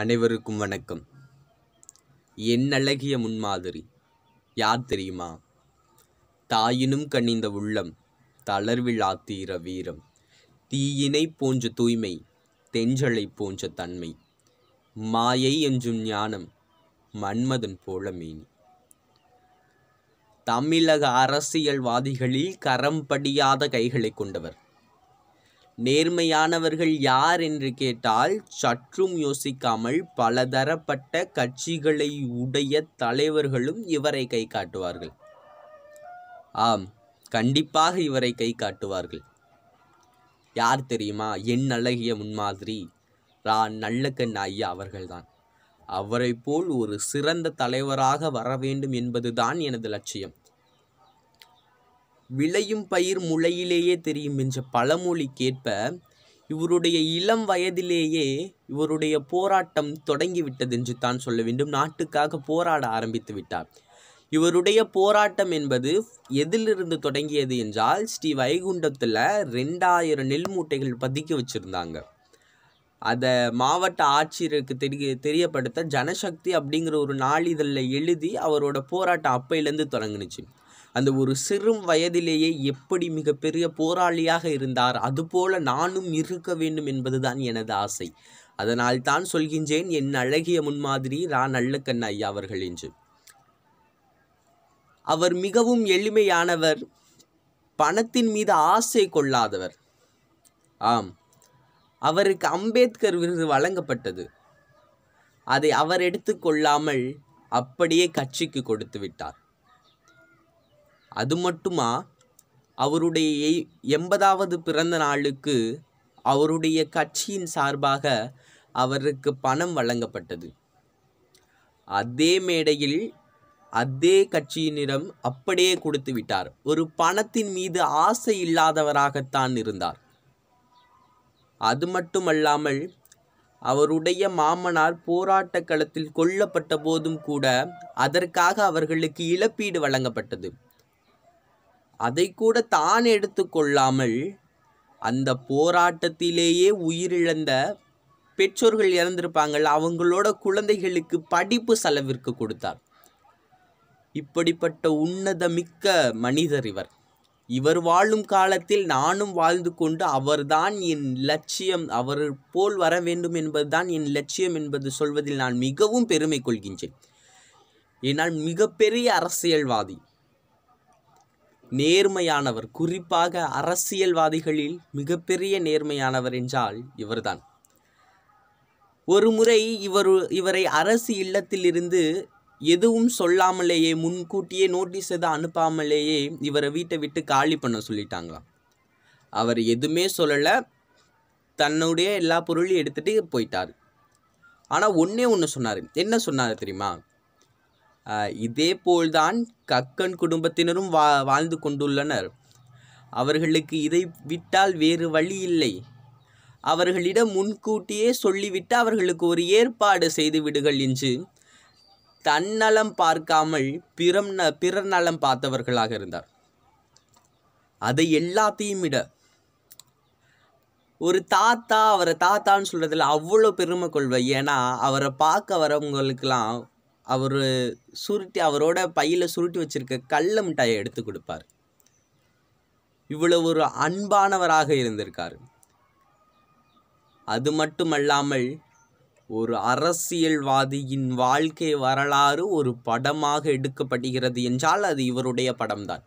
அனைவருக்கும் வணக்கம் என் அழகிய முன்மாதிரி யார் தெரியுமா தாயினும் கனிந்த உள்ளம் தளர்விழா தீர வீரம் தீயினை போன்ற தூய்மை தெஞ்சலை போன்ற தன்மை மாயை என்றும் ஞானம் மன்மதன் போல மேனி தமிழக அரசியல்வாதிகளில் கரம் படியாத கைகளை கொண்டவர் நேர்மையானவர்கள் யார் என்று கேட்டால் சற்றும் யோசிக்காமல் பலதரப்பட்ட கட்சிகளை உடைய தலைவர்களும் இவரை கை காட்டுவார்கள் ஆம் கண்டிப்பாக இவரை கை காட்டுவார்கள் யார் தெரியுமா என் அழகிய முன்மாதிரி ரா நல்லக்கண் ஐயா அவர்கள்தான் அவரை போல் ஒரு சிறந்த தலைவராக வர வேண்டும் என்பதுதான் எனது லட்சியம் விளையும் பயிர் முளையிலேயே தெரியும் என்ற பழமொழி கேட்ப இவருடைய இளம் வயதிலேயே இவருடைய போராட்டம் தொடங்கிவிட்டது என்று தான் சொல்ல வேண்டும் நாட்டுக்காக போராட ஆரம்பித்து விட்டார் இவருடைய போராட்டம் என்பது எதிலிருந்து தொடங்கியது என்றால் ஸ்ரீ வைகுண்டத்தில் ரெண்டாயிரம் நெல் மூட்டைகள் பதுக்கி வச்சுருந்தாங்க அதை மாவட்ட ஆட்சியருக்கு தெரிய தெரியப்படுத்த ஜனசக்தி அப்படிங்கிற ஒரு நாளிதழில் எழுதி அவரோட போராட்டம் அப்பையிலேருந்து தொடங்கினுச்சு அந்த ஒரு சிறும் வயதிலேயே எப்படி மிகப்பெரிய போராளியாக இருந்தார் அதுபோல நானும் இருக்க வேண்டும் என்பதுதான் எனது ஆசை அதனால் தான் சொல்கின்றேன் என் அழகிய முன்மாதிரி ரா நல்லக்கண்ண ஐயா அவர்கள் என்று அவர் மிகவும் எளிமையானவர் பணத்தின் மீது ஆசை கொள்ளாதவர் ஆம் அவருக்கு அம்பேத்கர் விருது வழங்கப்பட்டது அதை அவர் எடுத்துக்கொள்ளாமல் அப்படியே கட்சிக்கு கொடுத்து விட்டார் அது மட்டுமா அவருடைய எண்பதாவது பிறந்த நாளுக்கு அவருடைய கட்சியின் சார்பாக அவருக்கு பணம் வழங்கப்பட்டது அதே மேடையில் அதே கட்சியினிடம் அப்படியே கொடுத்து விட்டார் ஒரு பணத்தின் மீது ஆசை இல்லாதவராகத்தான் இருந்தார் அது மட்டுமல்லாமல் அவருடைய மாமனார் போராட்ட களத்தில் கொல்லப்பட்ட போதும் கூட அதற்காக அவர்களுக்கு இழப்பீடு வழங்கப்பட்டது அதை கூட தான் எடுத்துக்கொள்ளாமல் அந்த போராட்டத்திலேயே உயிரிழந்த பெற்றோர்கள் இறந்திருப்பாங்கள் அவங்களோட குழந்தைகளுக்கு படிப்பு செலவிற்கு கொடுத்தார் இப்படிப்பட்ட உன்னத மிக்க மனிதர் இவர் இவர் வாழும் காலத்தில் நானும் வாழ்ந்து கொண்டு அவர்தான் என் லட்சியம் அவர் போல் வர வேண்டும் என்பதுதான் என் லட்சியம் என்பது சொல்வதில் நான் மிகவும் பெருமை கொள்கின்றேன் என்னால் மிகப்பெரிய அரசியல்வாதி நேர்மையானவர் குறிப்பாக அரசியல்வாதிகளில் மிகப்பெரிய நேர்மையானவர் என்றால் இவர்தான் ஒரு முறை இவர் இவரை அரசு இல்லத்திலிருந்து எதுவும் சொல்லாமலேயே முன்கூட்டியே நோட்டீஸ் எதுவும் அனுப்பாமலேயே இவரை வீட்டை விட்டு காலி பண்ண சொல்லிட்டாங்களாம் அவர் எதுவுமே சொல்லலை தன்னுடைய எல்லா பொருளையும் எடுத்துகிட்டு போயிட்டார் ஆனால் ஒன்றே ஒன்று சொன்னார் என்ன சொன்னார் தெரியுமா இதேபோல்தான் கக்கன் குடும்பத்தினரும் வா வாழ்ந்து கொண்டுள்ளனர் அவர்களுக்கு இதை விட்டால் வேறு வழி இல்லை அவர்களிடம் முன்கூட்டியே சொல்லிவிட்டு அவர்களுக்கு ஒரு ஏற்பாடு செய்து விடுகள் என்று தன்னலம் பார்க்காமல் பிறம் ந பிறர் நலம் பார்த்தவர்களாக இருந்தார் அதை எல்லாத்தையும் விட ஒரு தாத்தா அவரை தாத்தான்னு சொல்கிறதுல அவ்வளோ பெருமை கொள்வேன் ஏன்னா அவரை பார்க்க வரவங்களுக்கெல்லாம் அவர் சுருட்டி அவரோட பையில் சுருட்டி வச்சுருக்க கள்ள மிட்டாயை எடுத்து கொடுப்பார் இவ்வளோ ஒரு அன்பானவராக இருந்திருக்கார் அது மட்டுமல்லாமல் ஒரு அரசியல்வாதியின் வாழ்க்கை வரலாறு ஒரு படமாக எடுக்கப்படுகிறது என்றால் அது இவருடைய படம்தான்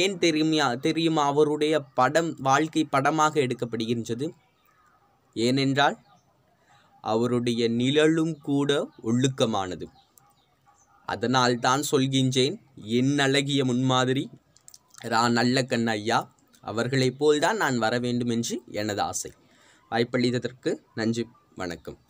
ஏன் தெரியுமா தெரியுமா அவருடைய படம் வாழ்க்கை படமாக எடுக்கப்படுகின்றது ஏனென்றால் அவருடைய நிழலும் கூட ஒழுக்கமானது அதனால் தான் சொல்கின்றேன் என் அழகிய முன்மாதிரி ரா நல்ல ஐயா அவர்களைப் போல்தான் நான் வர வேண்டும் என்று எனது ஆசை வாய்ப்பளித்ததற்கு நன்றி வணக்கம்